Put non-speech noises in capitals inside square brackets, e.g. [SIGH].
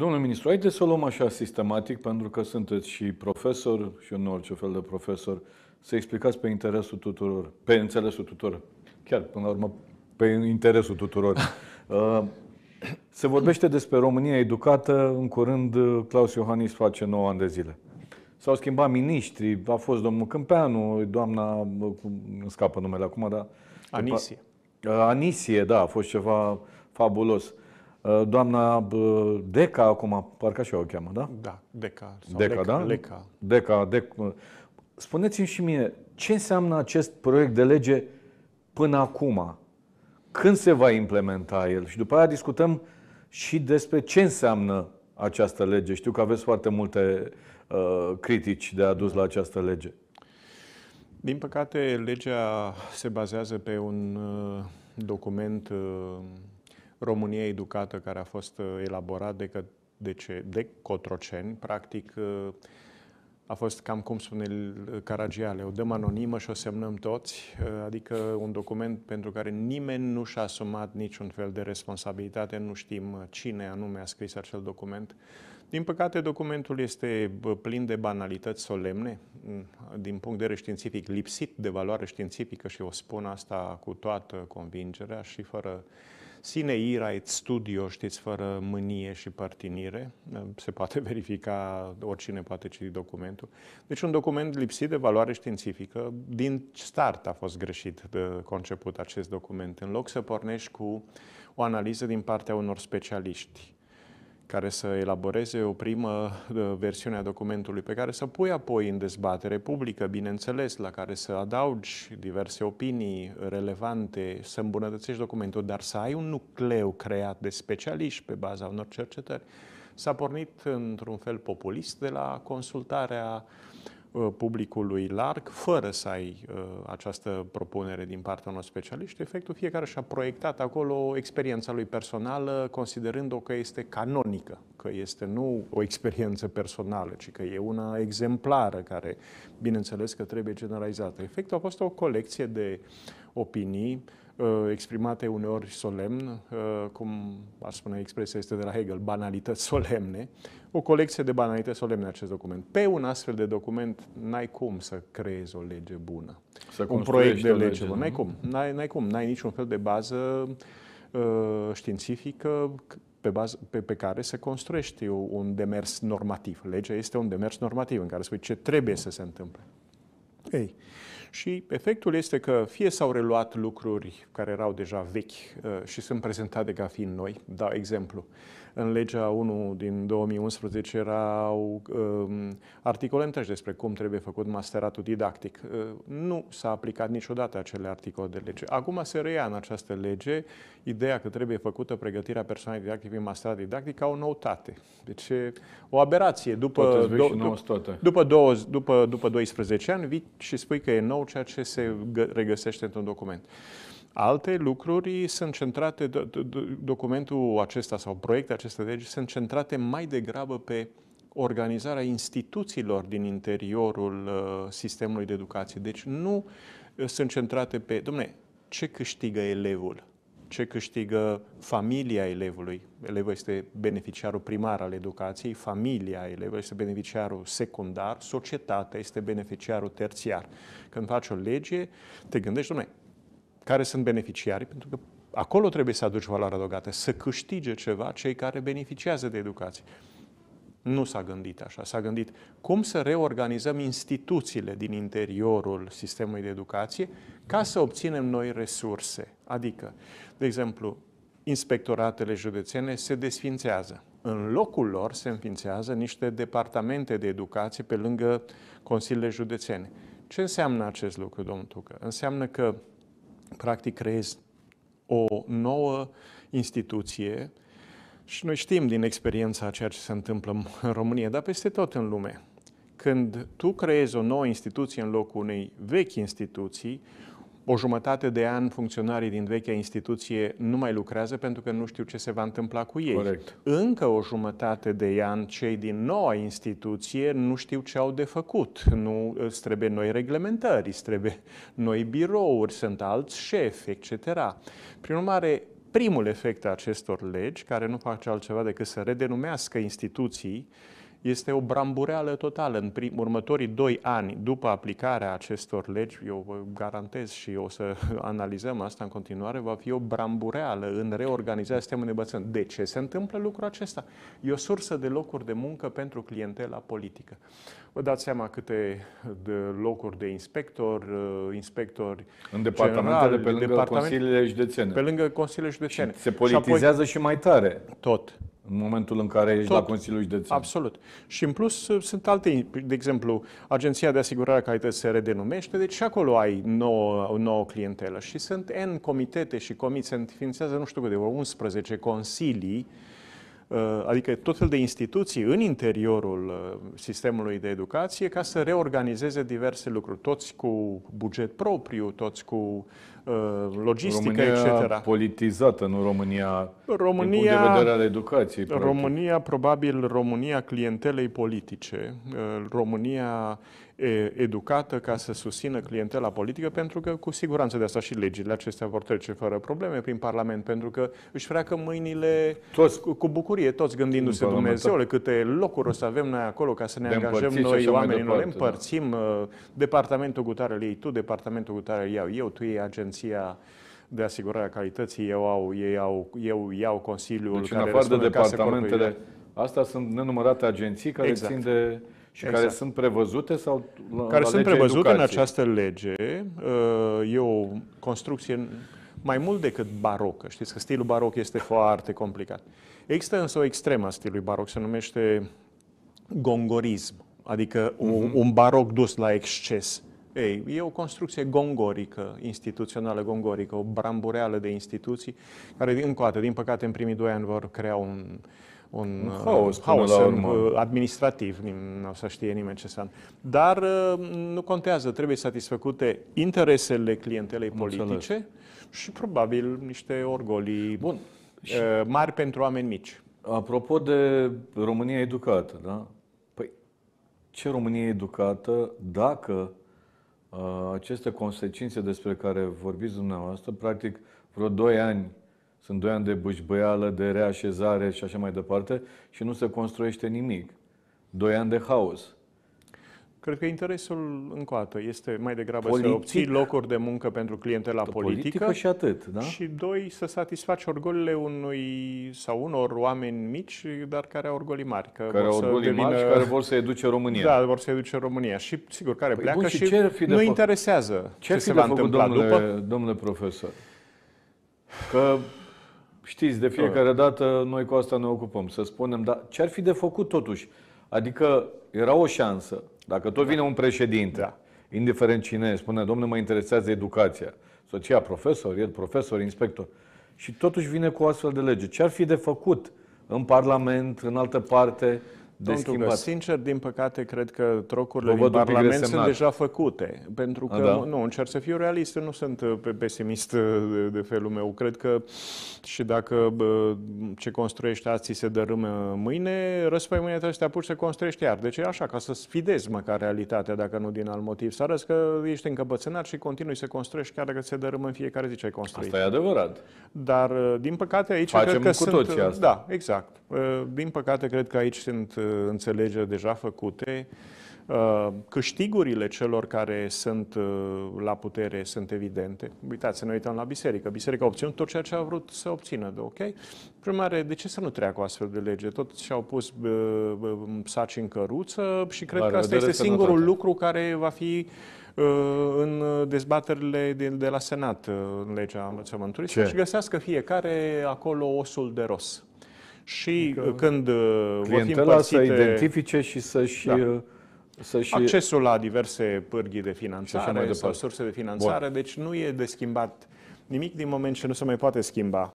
Domnule ministru, haideți să o luăm așa sistematic, pentru că sunteți și profesor și un orice fel de profesor, să explicați pe interesul tuturor, pe înțelesul tuturor, chiar până la urmă pe interesul tuturor. [LAUGHS] Uh, se vorbește despre România educată, în curând uh, Claus Iohannis face 9 ani de zile. S-au schimbat miniștri, a fost domnul Câmpeanu, doamna, uh, îmi scapă numele acum, dar... Anisie. Anisie, da, a fost ceva fabulos. Uh, doamna uh, Deca, acum, parcă așa o cheamă, da? Da, Deca. Sau Deca, Leca, da? Leca. Deca, Deca. Uh, spuneți-mi și mie, ce înseamnă acest proiect de lege până acum? Când se va implementa el? Și după aia discutăm și despre ce înseamnă această lege. Știu că aveți foarte multe uh, critici de adus la această lege. Din păcate, legea se bazează pe un uh, document uh, România Educată, care a fost uh, elaborat de, că, de, ce, de Cotroceni, practic uh, a fost cam cum spune uh, Caragiale, o dăm anonimă și o semnăm toți, adică un document pentru care nimeni nu și-a asumat niciun fel de responsabilitate, nu știm cine anume a scris acel document. Din păcate, documentul este plin de banalități solemne, mm, din punct de vedere științific, lipsit de valoare științifică și o spun asta cu toată convingerea și fără uh, Sine ira et studio, știți, fără mânie și părtinire. Se poate [LAUGHS] verifica, oricine poate citi documentul. Deci un document lipsit de valoare științifică. Din start a fost greșit de conceput acest document. În loc să pornești cu o analiză din partea unor specialiști, care să elaboreze o primă uh, versiune a documentului pe care să pui apoi în dezbatere publică, bineînțeles, la care să adaugi diverse opinii relevante, să îmbunătățești documentul, dar să ai un nucleu creat de specialiști pe baza unor cercetări. S-a pornit într-un fel populist de la consultarea uh, Uh, publicului larg, fără să ai uh, această propunere din partea unor specialiști, efectul fiecare și-a proiectat acolo experiența lui personală, considerând-o că este canonică, că este nu o experiență personală, ci că e una exemplară care, bineînțeles, că trebuie generalizată. Efectul a fost o colecție de opinii uh, exprimate uneori solemn, uh, cum ar spune expresia este de la Hegel, banalități solemne, o colecție de banalități solemne acest document. Pe un astfel de document n-ai cum să creezi o lege bună. Să un proiect de lege, bună. N-ai cum. N-ai, n-ai cum. N-ai niciun fel de bază uh, științifică pe, bază, pe, pe care să construiești un demers normativ. Legea este un demers normativ în care spui ce trebuie să se întâmple. Ei, și efectul este că fie s-au reluat lucruri care erau deja vechi uh, și sunt prezentate ca fiind noi. Da, exemplu, în legea 1 din 2011 erau um, articole întregi despre cum trebuie făcut masteratul didactic. Uh, nu s-a aplicat niciodată acele articole de lege. Acum se reia în această lege ideea că trebuie făcută pregătirea persoanei didactice prin masterat didactic ca o noutate. Deci o aberație. După, do, după, după, 20, după, după 12 ani vii și spui că e nou ceea ce se regăsește într-un document. Alte lucruri sunt centrate, documentul acesta sau proiectul acesta de lege sunt centrate mai degrabă pe organizarea instituțiilor din interiorul uh, sistemului de educație. Deci nu uh, sunt centrate pe, domne, ce câștigă elevul? ce câștigă familia elevului. Elevul este beneficiarul primar al educației, familia elevului este beneficiarul secundar, societatea este beneficiarul terțiar. Când faci o lege, te gândești, domnule, care sunt beneficiarii, pentru că acolo trebuie să aduci valoare adăugată, să câștige ceva cei care beneficiază de educație nu s-a gândit așa. S-a gândit cum să reorganizăm instituțiile din interiorul sistemului de educație ca să obținem noi resurse. Adică, de exemplu, inspectoratele județene se desfințează. În locul lor se înființează niște departamente de educație pe lângă consiliile județene. Ce înseamnă acest lucru, domnul Tucă? Înseamnă că, practic, creezi o nouă instituție uh, și noi știm din experiența ceea ce se întâmplă în [LAUGHS] România, dar peste tot în lume. Când tu creezi o nouă instituție în locul unei vechi instituții, o jumătate de an funcționarii din vechea instituție nu mai lucrează pentru că nu știu ce se va întâmpla cu ei. Corect. Încă o jumătate de an cei din noua instituție nu știu ce au de făcut. Nu îți trebuie noi reglementări, îți trebuie noi birouri, sunt alți șefi, etc. Prin urmare, primul efect al acestor legi, care nu face altceva decât să redenumească instituții este o brambureală totală. În prim, următorii doi ani după aplicarea acestor legi, eu vă garantez și o să [LAUGHS] analizăm asta în continuare, va fi o brambureală în reorganizarea sistemului de învățământ. De ce se întâmplă lucrul acesta? E o sursă de locuri de muncă pentru clientela politică. Vă dați seama câte de locuri de inspector, uh, inspectori În departamentele general, pe lângă departament, consiliile județene. Pe lângă consiliile județene. Și se politizează și, apoi, și mai tare. Tot în momentul în care ești Tot. la Consiliul Județean. Absolut. Și în plus uh, sunt alte, de exemplu, Agenția de Asigurare a Calității se redenumește, deci și acolo ai nouă, nouă clientelă și sunt N comitete și comiți, se înființează nu știu câte, 11 consilii, uh, adică tot fel de instituții în interiorul uh, sistemului de educație ca să reorganizeze diverse lucruri, toți cu buget propriu, toți cu Uh, logistică, România etc. politizată, nu România, România din punct de vedere al educației. Practic. România, probabil România clientelei politice, uh, România educată ca să susțină clientela politică, pentru că cu siguranță de asta și legile acestea vor trece fără probleme prin Parlament, pentru că își freacă mâinile toți, cu bucurie, toți gândindu-se Dumnezeule câte locuri o să avem noi acolo ca să ne angajăm noi oamenii, noi da. împărțim da. departamentul cu tare ei tu, departamentul cu tare iau eu, tu iei agent agenția de asigurare a calității, eu, au, ei au, eu iau consiliul deci, care în afară de departamentele, astea sunt nenumărate agenții care exact. țin de și exact. care sunt prevăzute sau la, Care la sunt prevăzute educație. în această lege. Uh, e o construcție mai mult decât barocă. Știți că stilul baroc este foarte complicat. Există însă o extremă a stilului baroc, se numește gongorism, adică uh-huh. un, mhm. un baroc dus la exces. Ei, e o construcție gongorică, instituțională gongorică, o brambureală de instituții, care încă o dată, din păcate, în primii doi ani vor crea un, un, un uh, haos, haos în, uh, administrativ, nu o să știe nimeni ce să Dar uh, nu contează, trebuie satisfăcute interesele clientelei politice Înțeles. și probabil niște orgolii Bun. mari pentru oameni mici. Apropo de România educată, da? Păi, ce România educată dacă Uh, aceste consecințe despre care vorbiți dumneavoastră, practic vreo 2 ani, sunt 2 ani de bâșbăială, de reașezare și așa mai departe și nu se construiește nimic. 2 ani de haos. Uh, Cred că interesul încoată este mai degrabă Politic. să obții locuri de muncă pentru clientela politică, politică și atât, da? Și doi, să satisfaci orgolile unui sau unor oameni mici, dar care au orgolii mari, că care vor să orgolii devină... mari și care vor să educe România. Da, vor să educe România și sigur care păi pleacă bun, și, și nu fă... interesează ce, ce se va întâmpla domnule, după. Domnule profesor, că știți, de fiecare dată noi cu asta ne ocupăm, să spunem, dar ce ar fi de făcut totuși? Adică era o șansă. Dacă tot vine un președinte, da. indiferent cine, spune, domnule, mă interesează educația, soția profesor, el profesor, inspector, și totuși vine cu o astfel de lege. Ce ar fi de făcut în Parlament, în altă parte? de Pentru schimbat. că, sincer, din păcate, cred că trocurile din Parlament sunt deja făcute. Pentru că, A, da? nu, încerc să fiu realist, nu sunt uh, pesimist uh, de, de felul meu. Cred că și dacă ce construiești azi se dărâmă mâine, răspăi mâine trebuie să te apuci să construiești iar. Deci e așa, ca să sfidezi măcar realitatea, dacă nu din alt motiv. Să arăți că ești încăpățânat și continui să construiești chiar dacă se dărâmă în fiecare zi ce ai construit. Asta e adevărat. Dar, uh, din păcate, aici Facem cred că cu sunt... Toți asta. Da, exact. Din păcate, cred că aici sunt înțelegeri deja făcute. Uh, câștigurile celor care sunt uh, la putere sunt evidente. Uitați, să ne uităm la biserică. Biserica a obținut tot ceea ce a vrut să obțină, de ok? Prin de ce să nu treacă o astfel de lege? Tot și-au pus uh, saci în căruță și cred Dar că asta este singurul lucru care va fi în dezbaterile de, de la Senat în legea învățământului și găsească fiecare acolo osul de ros și adică când uh, vor fi împărțite... să identifice și să-și... Da. Uh, să-și... Accesul la diverse pârghii de finanțare sau surse de finanțare, Bun. deci nu e de schimbat nimic din moment ce nu se mai poate schimba.